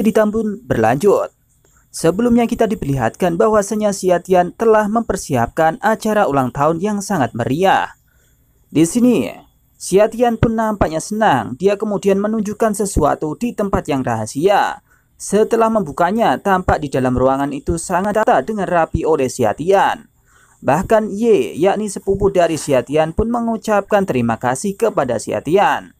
ditambun Tambun berlanjut. Sebelumnya kita diperlihatkan bahwasanya Siatian telah mempersiapkan acara ulang tahun yang sangat meriah. Di sini, Siatian pun nampaknya senang. Dia kemudian menunjukkan sesuatu di tempat yang rahasia. Setelah membukanya, tampak di dalam ruangan itu sangat tata dengan rapi oleh Siatian. Bahkan Ye, yakni sepupu dari Siatian, pun mengucapkan terima kasih kepada Siatian.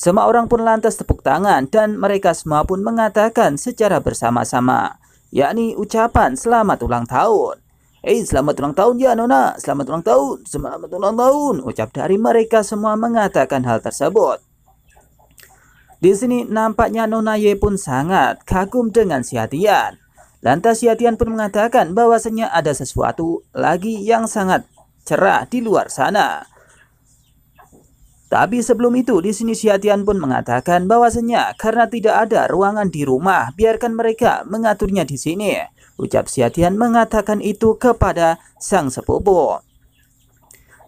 Semua orang pun lantas tepuk tangan dan mereka semua pun mengatakan secara bersama-sama, yakni ucapan selamat ulang tahun. Eh, selamat ulang tahun ya Nona, selamat ulang tahun, selamat ulang tahun, ucap dari mereka semua mengatakan hal tersebut. Di sini nampaknya Nona Ye pun sangat kagum dengan si Hatian. Lantas si Hatian pun mengatakan bahwasanya ada sesuatu lagi yang sangat cerah di luar sana. Tapi sebelum itu, di sini Syatian pun mengatakan bahwasanya karena tidak ada ruangan di rumah, biarkan mereka mengaturnya di sini. Ucap Syatian mengatakan itu kepada sang sepupu.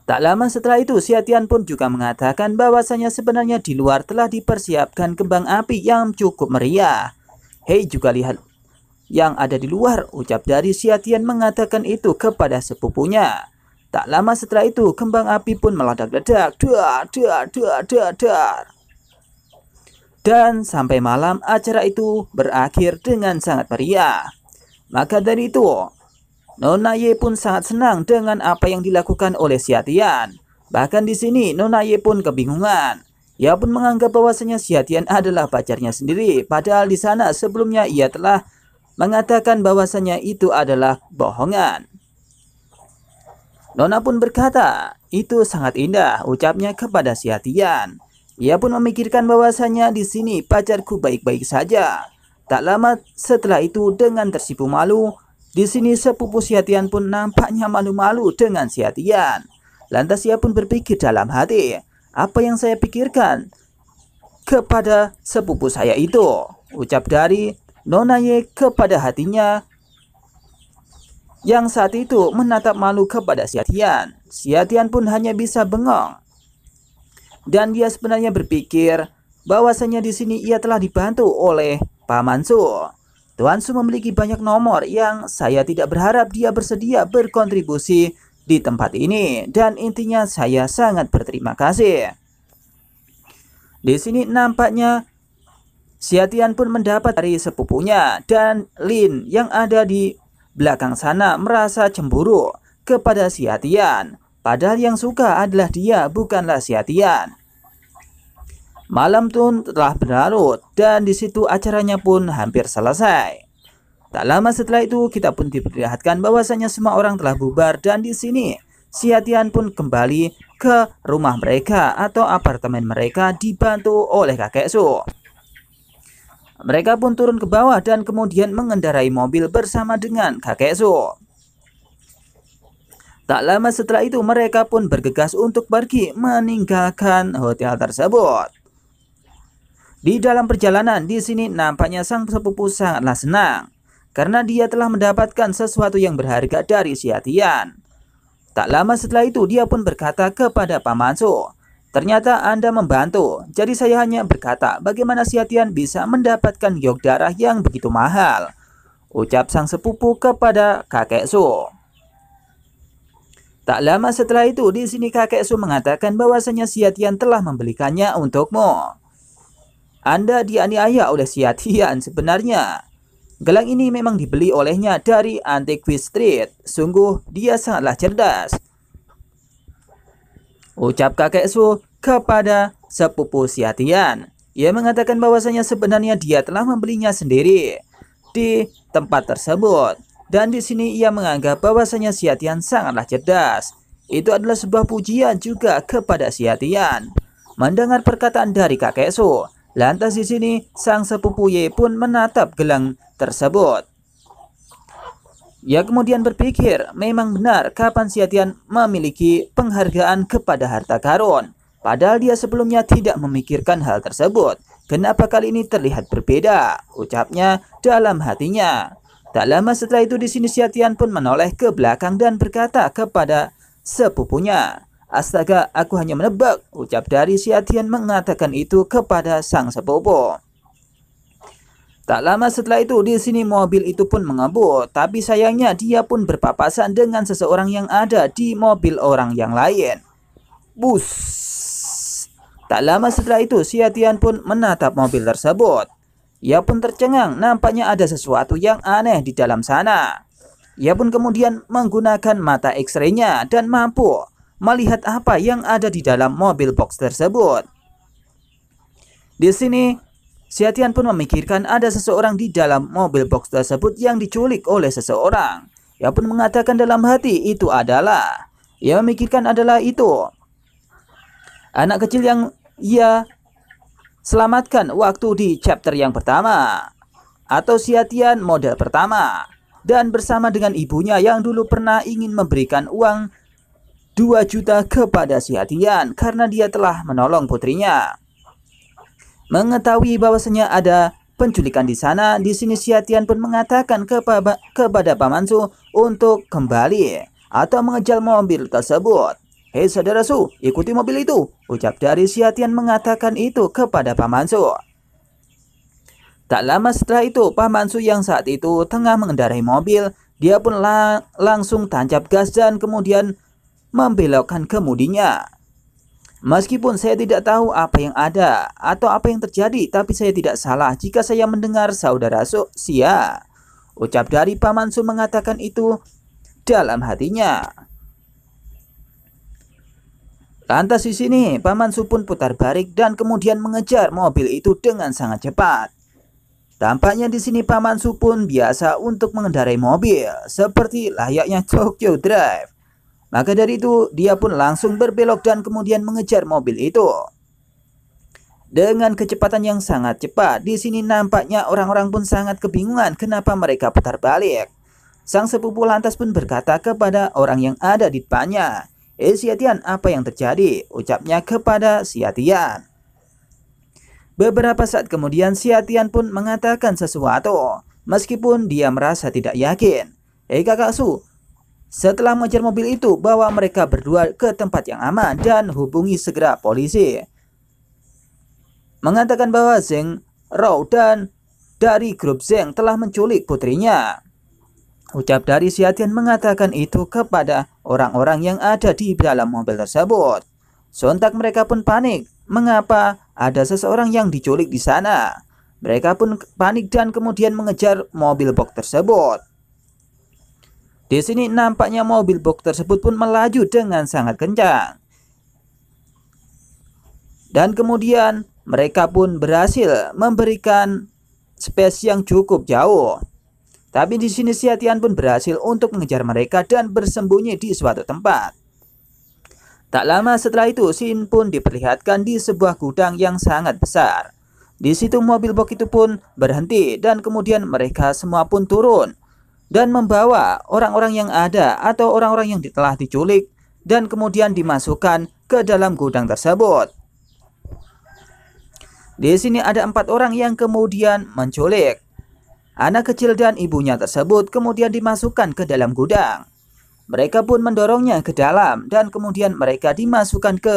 Tak lama setelah itu, Syatian pun juga mengatakan bahwasanya sebenarnya di luar telah dipersiapkan kembang api yang cukup meriah. Hei juga lihat yang ada di luar, ucap dari Syatian mengatakan itu kepada sepupunya. Tak lama setelah itu, kembang api pun meledak-ledak. Dar, dar, dar, dar, dar. Dan sampai malam acara itu berakhir dengan sangat meriah. Maka dari itu, Nona Ye pun sangat senang dengan apa yang dilakukan oleh Siatian. Bahkan di sini Nona Ye pun kebingungan. Ia pun menganggap bahwasanya Siatian adalah pacarnya sendiri, padahal di sana sebelumnya ia telah mengatakan bahwasanya itu adalah bohongan. Nona pun berkata, itu sangat indah ucapnya kepada si Atian. Ia pun memikirkan bahwasanya di sini pacarku baik-baik saja. Tak lama setelah itu dengan tersipu malu, di sini sepupu si Atian pun nampaknya malu-malu dengan si Atian. Lantas ia pun berpikir dalam hati, apa yang saya pikirkan kepada sepupu saya itu? Ucap dari Nona Ye kepada hatinya yang saat itu menatap malu kepada Siatian. Siatian pun hanya bisa bengong. Dan dia sebenarnya berpikir bahwasanya di sini ia telah dibantu oleh Paman Su. Tuan Su memiliki banyak nomor yang saya tidak berharap dia bersedia berkontribusi di tempat ini dan intinya saya sangat berterima kasih. Di sini nampaknya Siatian pun mendapat dari sepupunya dan Lin yang ada di belakang sana merasa cemburu kepada si Atian. Padahal yang suka adalah dia, bukanlah si Atian. Malam pun telah berlarut dan di situ acaranya pun hampir selesai. Tak lama setelah itu kita pun diperlihatkan bahwasanya semua orang telah bubar dan di sini si Atian pun kembali ke rumah mereka atau apartemen mereka dibantu oleh kakek Su. Mereka pun turun ke bawah dan kemudian mengendarai mobil bersama dengan kakek Su. Tak lama setelah itu mereka pun bergegas untuk pergi meninggalkan hotel tersebut. Di dalam perjalanan di sini nampaknya sang sepupu sangatlah senang karena dia telah mendapatkan sesuatu yang berharga dari Xiatian. Tak lama setelah itu dia pun berkata kepada Paman Su Ternyata Anda membantu, jadi saya hanya berkata bagaimana si Hatian bisa mendapatkan giok darah yang begitu mahal. Ucap sang sepupu kepada kakek Su. Tak lama setelah itu, di sini kakek Su mengatakan bahwasanya si Hatian telah membelikannya untukmu. Anda dianiaya oleh si Hatian sebenarnya. Gelang ini memang dibeli olehnya dari Antiquity Street. Sungguh, dia sangatlah cerdas. Ucap kakek Su kepada sepupu Siatian. Ia mengatakan bahwasanya sebenarnya dia telah membelinya sendiri di tempat tersebut. Dan di sini ia menganggap bahwasanya Siatian sangatlah cerdas. Itu adalah sebuah pujian juga kepada Siatian. Mendengar perkataan dari kakek Su, lantas di sini sang sepupu Ye pun menatap gelang tersebut. Ia kemudian berpikir, memang benar kapan Siatian memiliki penghargaan kepada harta karun. Padahal dia sebelumnya tidak memikirkan hal tersebut. Kenapa kali ini terlihat berbeda? Ucapnya dalam hatinya. Tak lama setelah itu di sini Siatian pun menoleh ke belakang dan berkata kepada sepupunya. Astaga, aku hanya menebak. Ucap dari Siatian mengatakan itu kepada sang sepupu. Tak lama setelah itu di sini mobil itu pun mengabur, tapi sayangnya dia pun berpapasan dengan seseorang yang ada di mobil orang yang lain. Bus. Tak lama setelah itu siatian pun menatap mobil tersebut. Ia pun tercengang nampaknya ada sesuatu yang aneh di dalam sana. Ia pun kemudian menggunakan mata X-ray-nya dan mampu melihat apa yang ada di dalam mobil box tersebut. Di sini Siatian pun memikirkan ada seseorang di dalam mobil box tersebut yang diculik oleh seseorang. Ia pun mengatakan dalam hati itu adalah. Ia memikirkan adalah itu. Anak kecil yang ia selamatkan waktu di chapter yang pertama. Atau Siatian model pertama. Dan bersama dengan ibunya yang dulu pernah ingin memberikan uang 2 juta kepada Siatian karena dia telah menolong putrinya. Mengetahui bahwasanya ada penculikan di sana, di sini Siatian pun mengatakan kepada kepada Paman Su untuk kembali atau mengejar mobil tersebut. Hei saudara Su, ikuti mobil itu, ucap dari Siatian mengatakan itu kepada Paman Su. Tak lama setelah itu, Paman Su yang saat itu tengah mengendarai mobil, dia pun lang langsung tancap gas dan kemudian membelokkan kemudinya. Meskipun saya tidak tahu apa yang ada atau apa yang terjadi, tapi saya tidak salah jika saya mendengar saudara Sia. Ucap dari Paman Su mengatakan itu dalam hatinya. Lantas di sini, Paman Su pun putar balik dan kemudian mengejar mobil itu dengan sangat cepat. Tampaknya di sini Paman Su pun biasa untuk mengendarai mobil, seperti layaknya Tokyo Drive. Maka dari itu, dia pun langsung berbelok dan kemudian mengejar mobil itu. Dengan kecepatan yang sangat cepat, di sini nampaknya orang-orang pun sangat kebingungan kenapa mereka putar balik. Sang sepupu lantas pun berkata kepada orang yang ada di depannya, Eh Siatian, apa yang terjadi? Ucapnya kepada Siatian. Beberapa saat kemudian Siatian pun mengatakan sesuatu, meskipun dia merasa tidak yakin. Eh kakak Su, setelah mengejar mobil itu, bawa mereka berdua ke tempat yang aman dan hubungi segera polisi. Mengatakan bahwa Zeng, Rao, dan dari grup Zeng telah menculik putrinya. Ucap dari Siatian mengatakan itu kepada orang-orang yang ada di dalam mobil tersebut. Sontak mereka pun panik. Mengapa ada seseorang yang diculik di sana? Mereka pun panik dan kemudian mengejar mobil box tersebut. Di sini nampaknya mobil box tersebut pun melaju dengan sangat kencang. Dan kemudian mereka pun berhasil memberikan space yang cukup jauh. Tapi di sini Siatian pun berhasil untuk mengejar mereka dan bersembunyi di suatu tempat. Tak lama setelah itu, sin pun diperlihatkan di sebuah gudang yang sangat besar. Di situ mobil box itu pun berhenti dan kemudian mereka semua pun turun dan membawa orang-orang yang ada atau orang-orang yang telah diculik dan kemudian dimasukkan ke dalam gudang tersebut. Di sini ada empat orang yang kemudian menculik. Anak kecil dan ibunya tersebut kemudian dimasukkan ke dalam gudang. Mereka pun mendorongnya ke dalam dan kemudian mereka dimasukkan ke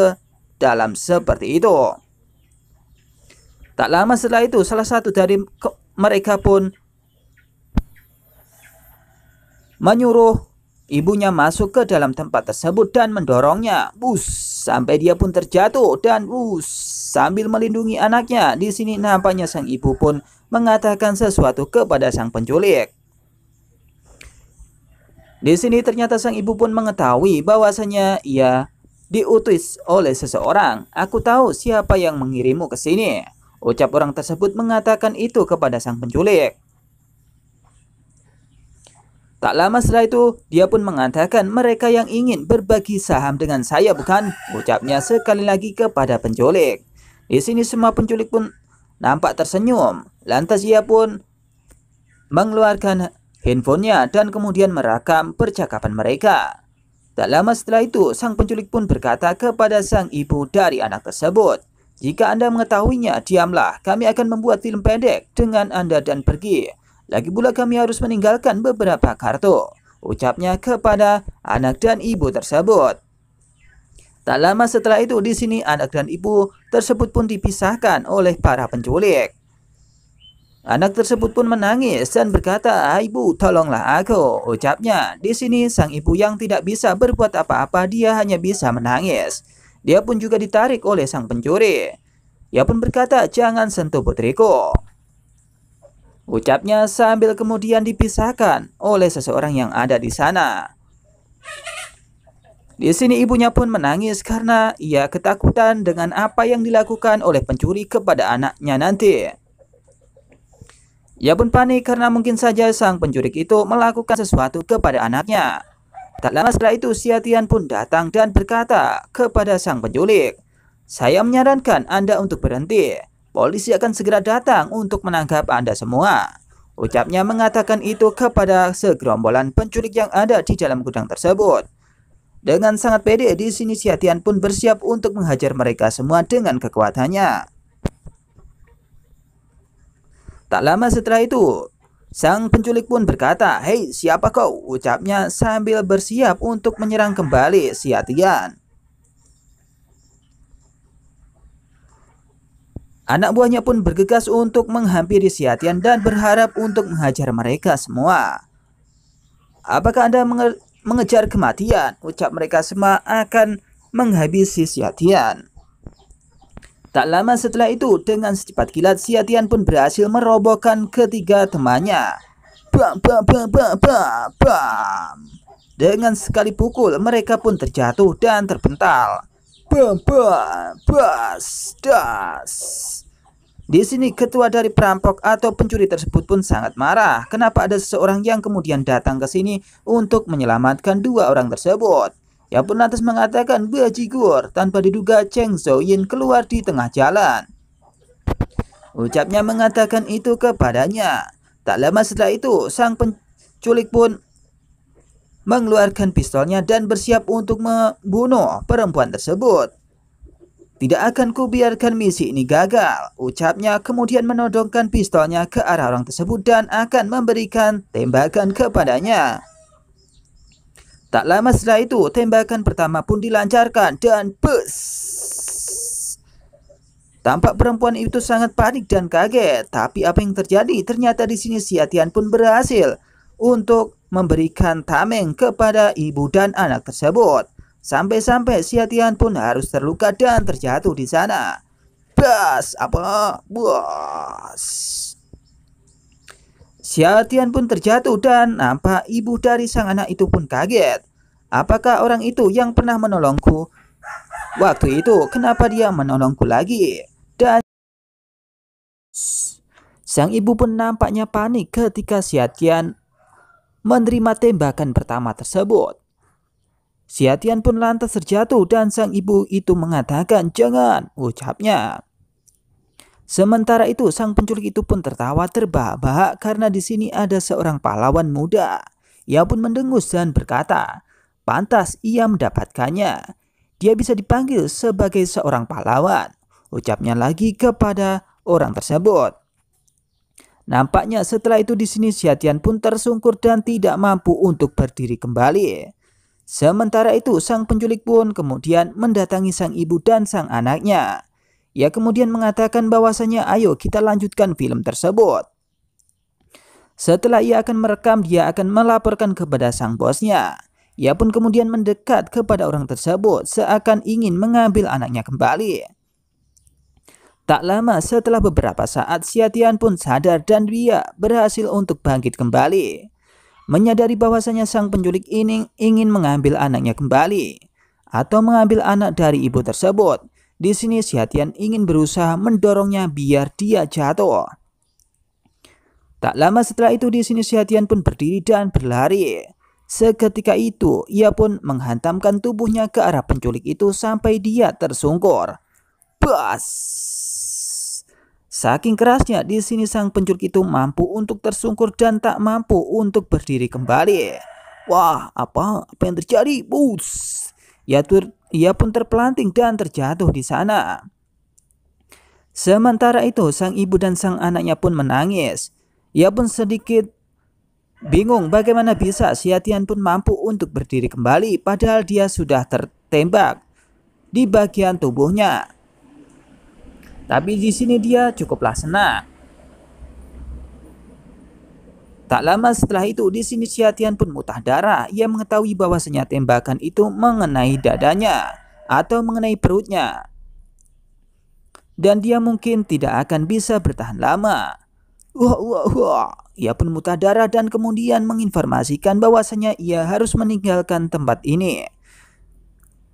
dalam seperti itu. Tak lama setelah itu salah satu dari mereka pun menyuruh ibunya masuk ke dalam tempat tersebut dan mendorongnya. Bus, sampai dia pun terjatuh dan bus sambil melindungi anaknya. Di sini nampaknya sang ibu pun mengatakan sesuatu kepada sang penculik. Di sini ternyata sang ibu pun mengetahui bahwasanya ia diutus oleh seseorang. Aku tahu siapa yang mengirimu ke sini. Ucap orang tersebut mengatakan itu kepada sang penculik. Tak lama setelah itu, dia pun mengatakan mereka yang ingin berbagi saham dengan saya bukan? Ucapnya sekali lagi kepada penculik. Di sini semua penculik pun nampak tersenyum. Lantas ia pun mengeluarkan handphonenya dan kemudian merekam percakapan mereka. Tak lama setelah itu, sang penculik pun berkata kepada sang ibu dari anak tersebut, jika Anda mengetahuinya, diamlah. Kami akan membuat film pendek dengan Anda dan pergi. Lagi pula kami harus meninggalkan beberapa kartu, ucapnya kepada anak dan ibu tersebut. Tak lama setelah itu di sini anak dan ibu tersebut pun dipisahkan oleh para penculik. Anak tersebut pun menangis dan berkata, "Ibu, tolonglah aku," ucapnya. Di sini sang ibu yang tidak bisa berbuat apa-apa, dia hanya bisa menangis. Dia pun juga ditarik oleh sang pencuri. Ia pun berkata, "Jangan sentuh putriku." Ucapnya sambil kemudian dipisahkan oleh seseorang yang ada di sana. Di sini ibunya pun menangis karena ia ketakutan dengan apa yang dilakukan oleh pencuri kepada anaknya nanti. Ia pun panik karena mungkin saja sang pencuri itu melakukan sesuatu kepada anaknya. Tak lama setelah itu Siatian pun datang dan berkata kepada sang penculik, "Saya menyarankan Anda untuk berhenti polisi akan segera datang untuk menangkap Anda semua. Ucapnya mengatakan itu kepada segerombolan penculik yang ada di dalam gudang tersebut. Dengan sangat pede, di sini Siatian pun bersiap untuk menghajar mereka semua dengan kekuatannya. Tak lama setelah itu, sang penculik pun berkata, Hei siapa kau? Ucapnya sambil bersiap untuk menyerang kembali Siatian. Anak buahnya pun bergegas untuk menghampiri Siatian dan berharap untuk menghajar mereka semua. Apakah Anda menge mengejar kematian? Ucap mereka semua akan menghabisi Siatian. Tak lama setelah itu, dengan secepat kilat, Siatian pun berhasil merobohkan ketiga temannya. Bam, bam, bam, bam, bam, bam. Dengan sekali pukul, mereka pun terjatuh dan terpental. Bam, bam, bas, das. Di sini ketua dari perampok atau pencuri tersebut pun sangat marah. Kenapa ada seseorang yang kemudian datang ke sini untuk menyelamatkan dua orang tersebut? Yang pun lantas mengatakan bajigur tanpa diduga Cheng Zouyin keluar di tengah jalan. Ucapnya mengatakan itu kepadanya. Tak lama setelah itu, sang penculik pun mengeluarkan pistolnya dan bersiap untuk membunuh perempuan tersebut. Tidak akan kubiarkan misi ini gagal, ucapnya kemudian menodongkan pistolnya ke arah orang tersebut dan akan memberikan tembakan kepadanya. Tak lama setelah itu, tembakan pertama pun dilancarkan dan bes. Tampak perempuan itu sangat panik dan kaget, tapi apa yang terjadi? Ternyata di sini si Atian pun berhasil untuk memberikan tameng kepada ibu dan anak tersebut. Sampai-sampai si Atian pun harus terluka dan terjatuh di sana. Bas, apa? Bas. Si Atian pun terjatuh dan nampak ibu dari sang anak itu pun kaget. Apakah orang itu yang pernah menolongku? Waktu itu kenapa dia menolongku lagi? Dan sang ibu pun nampaknya panik ketika si menerima tembakan pertama tersebut. Siatian pun lantas terjatuh dan sang ibu itu mengatakan jangan ucapnya. Sementara itu sang penculik itu pun tertawa terbahak-bahak karena di sini ada seorang pahlawan muda. Ia pun mendengus dan berkata, pantas ia mendapatkannya. Dia bisa dipanggil sebagai seorang pahlawan. Ucapnya lagi kepada orang tersebut. Nampaknya setelah itu di sini Xiatian pun tersungkur dan tidak mampu untuk berdiri kembali. Sementara itu sang penculik pun kemudian mendatangi sang ibu dan sang anaknya. Ia kemudian mengatakan bahwasanya ayo kita lanjutkan film tersebut. Setelah ia akan merekam, dia akan melaporkan kepada sang bosnya. Ia pun kemudian mendekat kepada orang tersebut seakan ingin mengambil anaknya kembali. Tak lama setelah beberapa saat, Siatian pun sadar dan dia berhasil untuk bangkit kembali. Menyadari bahwasanya sang penculik ini ingin mengambil anaknya kembali atau mengambil anak dari ibu tersebut. Di sini Siatian ingin berusaha mendorongnya biar dia jatuh. Tak lama setelah itu di sini Siatian pun berdiri dan berlari. Seketika itu ia pun menghantamkan tubuhnya ke arah penculik itu sampai dia tersungkur. Bas! Saking kerasnya, di sini sang pencuri itu mampu untuk tersungkur dan tak mampu untuk berdiri kembali. Wah, apa? Apa yang terjadi? Bus! Ia, tur, ia pun terpelanting dan terjatuh di sana. Sementara itu, sang ibu dan sang anaknya pun menangis. Ia pun sedikit bingung bagaimana bisa Siatian pun mampu untuk berdiri kembali padahal dia sudah tertembak di bagian tubuhnya. Tapi di sini dia cukuplah senang. Tak lama setelah itu, di sini Xiatian pun mutah darah. Ia mengetahui bahwa bahwasanya tembakan itu mengenai dadanya atau mengenai perutnya. Dan dia mungkin tidak akan bisa bertahan lama. Wah, wah, wah. Ia pun mutah darah dan kemudian menginformasikan bahwasanya ia harus meninggalkan tempat ini.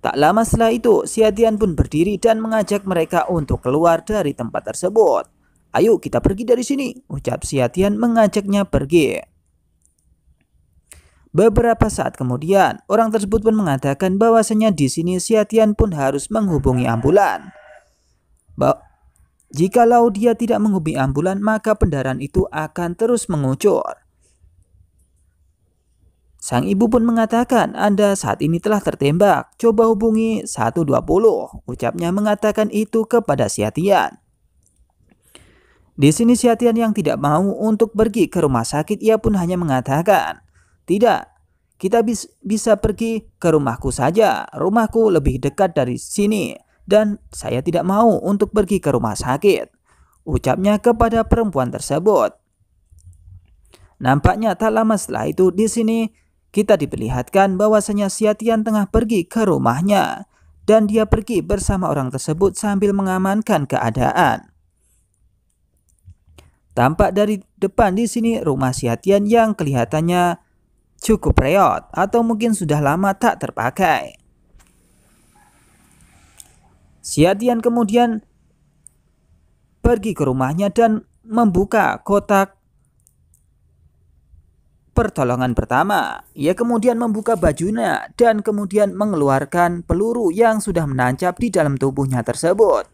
Tak lama setelah itu, Siadian pun berdiri dan mengajak mereka untuk keluar dari tempat tersebut. Ayo kita pergi dari sini, ucap Siatian mengajaknya pergi. Beberapa saat kemudian, orang tersebut pun mengatakan bahwasanya di sini Siatian pun harus menghubungi ambulan. Ba Jikalau dia tidak menghubungi ambulan, maka pendaran itu akan terus mengucur. Sang ibu pun mengatakan Anda saat ini telah tertembak, coba hubungi 120, ucapnya mengatakan itu kepada Siatian. Di sini Siatian yang tidak mau untuk pergi ke rumah sakit ia pun hanya mengatakan, tidak, kita bis bisa pergi ke rumahku saja, rumahku lebih dekat dari sini dan saya tidak mau untuk pergi ke rumah sakit, ucapnya kepada perempuan tersebut. Nampaknya tak lama setelah itu di sini kita diperlihatkan bahwasanya Siatian tengah pergi ke rumahnya dan dia pergi bersama orang tersebut sambil mengamankan keadaan. Tampak dari depan di sini rumah Siatian yang kelihatannya cukup reot atau mungkin sudah lama tak terpakai. Siatian kemudian pergi ke rumahnya dan membuka kotak pertolongan pertama. Ia kemudian membuka bajunya dan kemudian mengeluarkan peluru yang sudah menancap di dalam tubuhnya tersebut.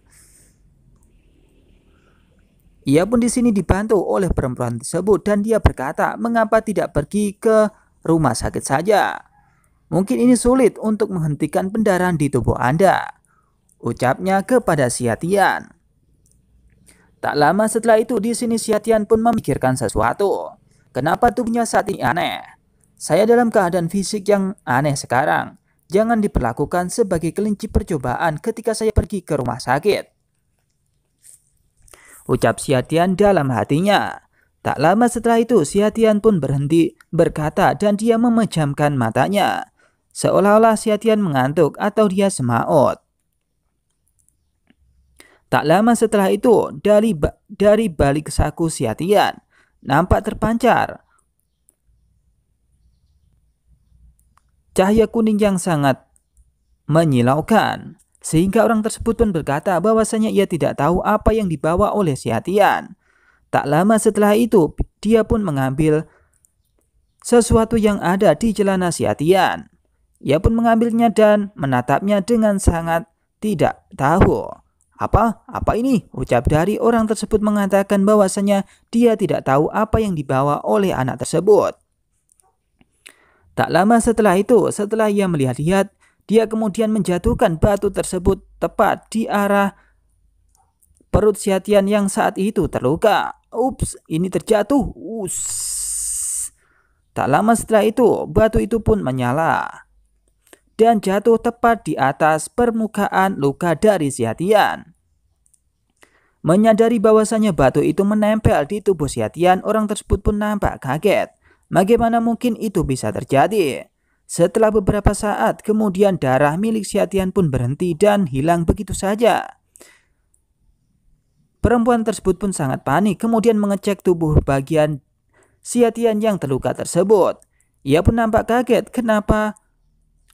Ia pun di sini dibantu oleh perempuan tersebut dan dia berkata, "Mengapa tidak pergi ke rumah sakit saja? Mungkin ini sulit untuk menghentikan pendarahan di tubuh Anda." ucapnya kepada Siatian. Tak lama setelah itu di sini Siatian pun memikirkan sesuatu. Kenapa tubuhnya saat ini aneh? Saya dalam keadaan fisik yang aneh sekarang. Jangan diperlakukan sebagai kelinci percobaan ketika saya pergi ke rumah sakit. Ucap Siatian dalam hatinya. Tak lama setelah itu, Siatian pun berhenti berkata dan dia memejamkan matanya. Seolah-olah Siatian mengantuk atau dia semaut. Tak lama setelah itu, dari, ba dari balik saku Siatian, nampak terpancar. Cahaya kuning yang sangat menyilaukan, sehingga orang tersebut pun berkata bahwasanya ia tidak tahu apa yang dibawa oleh si Hatian. Tak lama setelah itu, dia pun mengambil sesuatu yang ada di celana si Hatian. Ia pun mengambilnya dan menatapnya dengan sangat tidak tahu. Apa? Apa ini? Ucap dari orang tersebut mengatakan bahwasanya dia tidak tahu apa yang dibawa oleh anak tersebut. Tak lama setelah itu, setelah ia melihat-lihat, dia kemudian menjatuhkan batu tersebut tepat di arah perut Siatian yang saat itu terluka. Ups, ini terjatuh. Us. Tak lama setelah itu, batu itu pun menyala dan jatuh tepat di atas permukaan luka dari Siatian. Menyadari bahwasanya batu itu menempel di tubuh Siatian, orang tersebut pun nampak kaget. Bagaimana mungkin itu bisa terjadi? Setelah beberapa saat, kemudian darah milik Siatian pun berhenti dan hilang begitu saja. Perempuan tersebut pun sangat panik, kemudian mengecek tubuh bagian Siatian yang terluka tersebut. Ia pun nampak kaget kenapa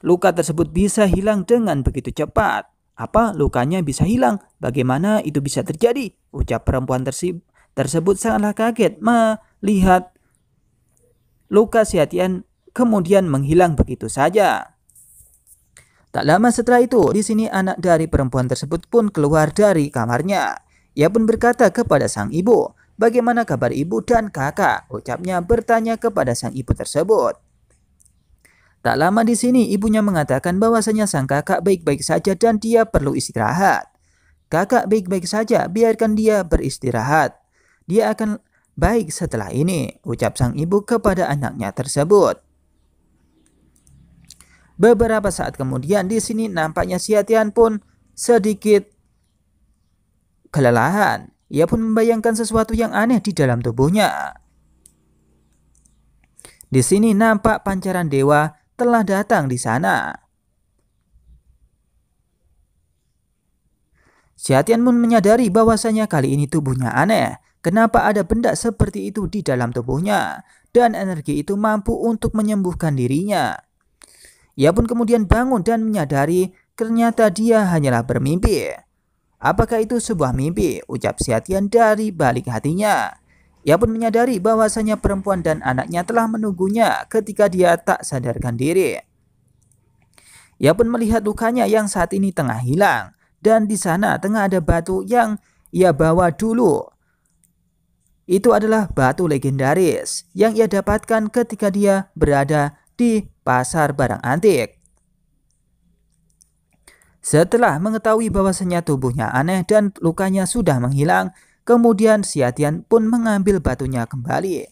Luka tersebut bisa hilang dengan begitu cepat. Apa lukanya bisa hilang? Bagaimana itu bisa terjadi? Ucap perempuan tersi tersebut sangatlah kaget melihat luka sehatian kemudian menghilang begitu saja. Tak lama setelah itu, di sini anak dari perempuan tersebut pun keluar dari kamarnya. Ia pun berkata kepada sang ibu, Bagaimana kabar ibu dan kakak? Ucapnya bertanya kepada sang ibu tersebut. Tak lama di sini, ibunya mengatakan bahwasanya sang kakak baik-baik saja dan dia perlu istirahat. Kakak baik-baik saja, biarkan dia beristirahat. Dia akan baik setelah ini, ucap sang ibu kepada anaknya tersebut. Beberapa saat kemudian di sini nampaknya Siatian pun sedikit kelelahan. Ia pun membayangkan sesuatu yang aneh di dalam tubuhnya. Di sini nampak pancaran dewa telah datang di sana. Jatian pun menyadari bahwasanya kali ini tubuhnya aneh. Kenapa ada benda seperti itu di dalam tubuhnya? Dan energi itu mampu untuk menyembuhkan dirinya. Ia pun kemudian bangun dan menyadari ternyata dia hanyalah bermimpi. Apakah itu sebuah mimpi? Ucap Siatian dari balik hatinya. Ia pun menyadari bahwasanya perempuan dan anaknya telah menunggunya ketika dia tak sadarkan diri. Ia pun melihat lukanya yang saat ini tengah hilang dan di sana tengah ada batu yang ia bawa dulu. Itu adalah batu legendaris yang ia dapatkan ketika dia berada di pasar barang antik. Setelah mengetahui bahwasanya tubuhnya aneh dan lukanya sudah menghilang, Kemudian Siatian pun mengambil batunya kembali.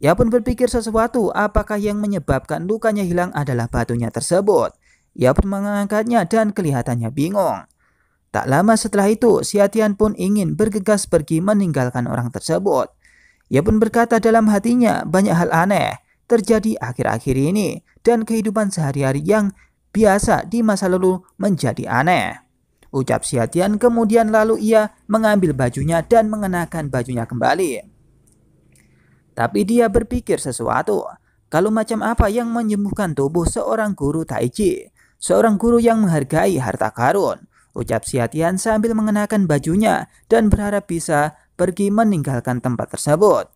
Ia pun berpikir sesuatu apakah yang menyebabkan lukanya hilang adalah batunya tersebut. Ia pun mengangkatnya dan kelihatannya bingung. Tak lama setelah itu, Siatian pun ingin bergegas pergi meninggalkan orang tersebut. Ia pun berkata dalam hatinya banyak hal aneh terjadi akhir-akhir ini dan kehidupan sehari-hari yang biasa di masa lalu menjadi aneh ucap si kemudian lalu ia mengambil bajunya dan mengenakan bajunya kembali. Tapi dia berpikir sesuatu, kalau macam apa yang menyembuhkan tubuh seorang guru Taiji, seorang guru yang menghargai harta karun, ucap Siatian sambil mengenakan bajunya dan berharap bisa pergi meninggalkan tempat tersebut.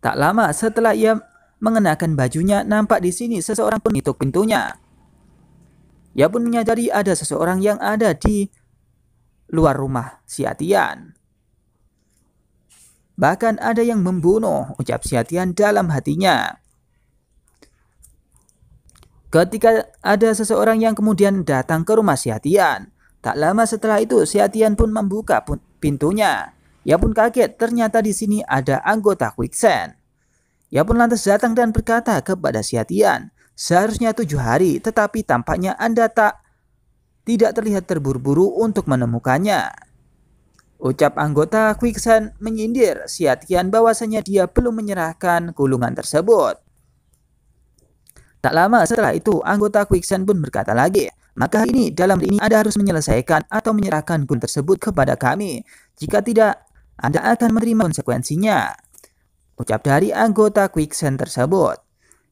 Tak lama setelah ia mengenakan bajunya, nampak di sini seseorang menutup pintunya. Ia pun menyadari ada seseorang yang ada di luar rumah si Atian. Bahkan ada yang membunuh, ucap si Atian dalam hatinya. Ketika ada seseorang yang kemudian datang ke rumah si Atian, tak lama setelah itu si Atian pun membuka pintunya. Ia pun kaget, ternyata di sini ada anggota Quicksand. Ia pun lantas datang dan berkata kepada si Atian, Seharusnya tujuh hari, tetapi tampaknya Anda tak tidak terlihat terburu-buru untuk menemukannya. Ucap anggota Quicksand menyindir si bahwasanya dia belum menyerahkan gulungan tersebut. Tak lama setelah itu, anggota Quicksand pun berkata lagi, maka hari ini dalam hari ini Anda harus menyelesaikan atau menyerahkan gun tersebut kepada kami. Jika tidak, Anda akan menerima konsekuensinya. Ucap dari anggota Quicksand tersebut.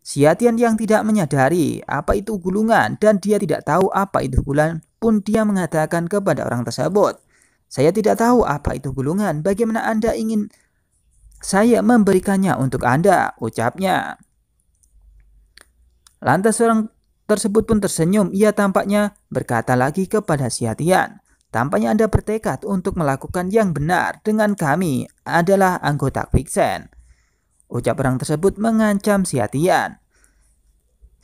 Siatian yang tidak menyadari apa itu gulungan dan dia tidak tahu apa itu bulan pun dia mengatakan kepada orang tersebut, "Saya tidak tahu apa itu gulungan. Bagaimana Anda ingin saya memberikannya untuk Anda?" ucapnya. Lantas orang tersebut pun tersenyum. Ia tampaknya berkata lagi kepada Siatian, "Tampaknya Anda bertekad untuk melakukan yang benar dengan kami adalah anggota Quicksand." Ucap perang tersebut mengancam Siatian.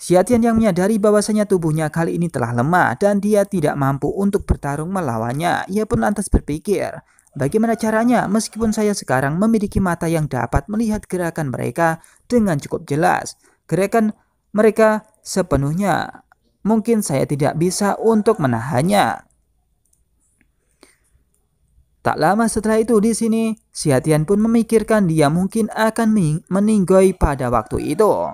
Siatian yang menyadari bahwasanya tubuhnya kali ini telah lemah dan dia tidak mampu untuk bertarung melawannya, ia pun lantas berpikir, bagaimana caranya meskipun saya sekarang memiliki mata yang dapat melihat gerakan mereka dengan cukup jelas. Gerakan mereka sepenuhnya mungkin saya tidak bisa untuk menahannya. Tak lama setelah itu di sini, si Hatian pun memikirkan dia mungkin akan meninggoy pada waktu itu.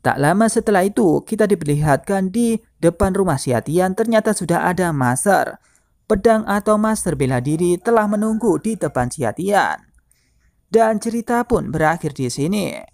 Tak lama setelah itu, kita diperlihatkan di depan rumah si Hatian ternyata sudah ada master. Pedang atau master bela diri telah menunggu di depan si Hatian. Dan cerita pun berakhir di sini.